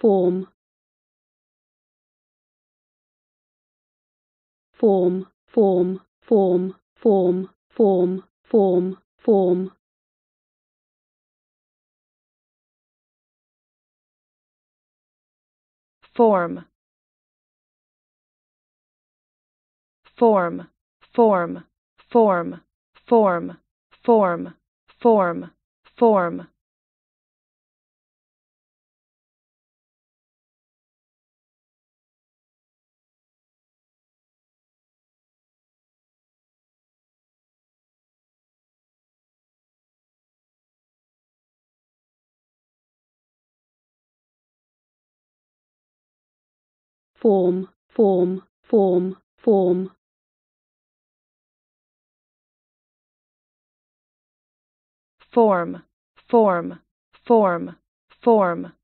form form form form form form form form form form form form form form form form form, form, form, form. Form, form, form, form.